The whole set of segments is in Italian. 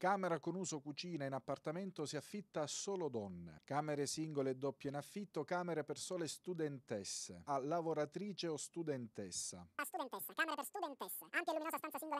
Camera con uso cucina in appartamento si affitta a solo donne. Camere singole e doppie in affitto, camere per sole studentesse, a lavoratrice o studentessa. A studentessa, camere per studentesse, ampia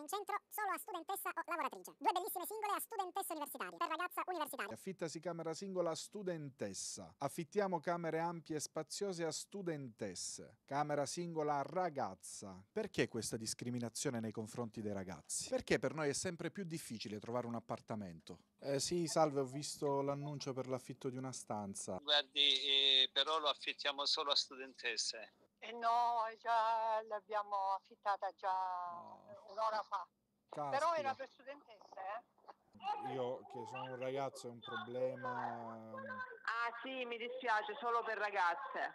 in centro solo a studentessa o lavoratrice. Due bellissime singole a studentessa universitaria, per ragazza universitaria. Affittasi camera singola a studentessa. Affittiamo camere ampie e spaziose a studentesse. Camera singola a ragazza. Perché questa discriminazione nei confronti dei ragazzi? Perché per noi è sempre più difficile trovare un appartamento? Eh, sì, salve, ho visto l'annuncio per l'affitto di una stanza. Guardi, eh, però lo affittiamo solo a studentesse. Eh no, già l'abbiamo affittata già no un'ora fa. Caspita. Però era per studentesse, eh? Io che sono un ragazzo è un problema. Ah sì, mi dispiace, solo per ragazze.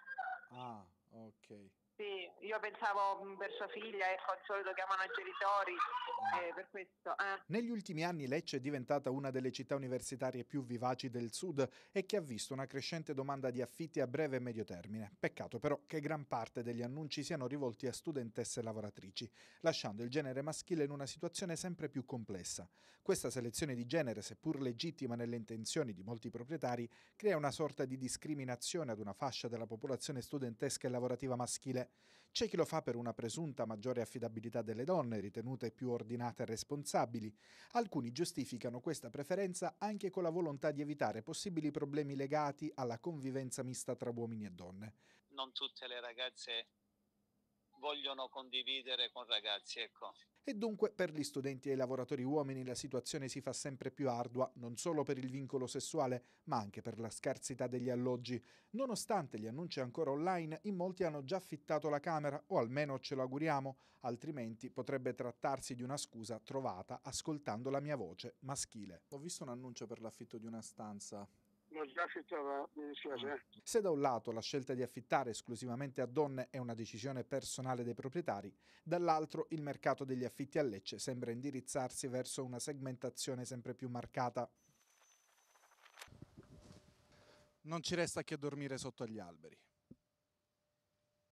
Ah, ok. Io pensavo mm, per sua figlia, ecco, al solito chiamano i genitori, eh, per questo. Eh. Negli ultimi anni Lecce è diventata una delle città universitarie più vivaci del sud e che ha visto una crescente domanda di affitti a breve e medio termine. Peccato però che gran parte degli annunci siano rivolti a studentesse lavoratrici, lasciando il genere maschile in una situazione sempre più complessa. Questa selezione di genere, seppur legittima nelle intenzioni di molti proprietari, crea una sorta di discriminazione ad una fascia della popolazione studentesca e lavorativa maschile. C'è chi lo fa per una presunta maggiore affidabilità delle donne, ritenute più ordinate e responsabili. Alcuni giustificano questa preferenza anche con la volontà di evitare possibili problemi legati alla convivenza mista tra uomini e donne. Non tutte le ragazze vogliono condividere con ragazzi, ecco e dunque per gli studenti e i lavoratori uomini la situazione si fa sempre più ardua, non solo per il vincolo sessuale, ma anche per la scarsità degli alloggi. Nonostante gli annunci ancora online, in molti hanno già affittato la camera, o almeno ce lo auguriamo, altrimenti potrebbe trattarsi di una scusa trovata ascoltando la mia voce maschile. Ho visto un annuncio per l'affitto di una stanza non già affittava, mi dispiace. Eh. Se da un lato la scelta di affittare esclusivamente a donne è una decisione personale dei proprietari, dall'altro il mercato degli affitti a Lecce sembra indirizzarsi verso una segmentazione sempre più marcata. Non ci resta che dormire sotto agli alberi.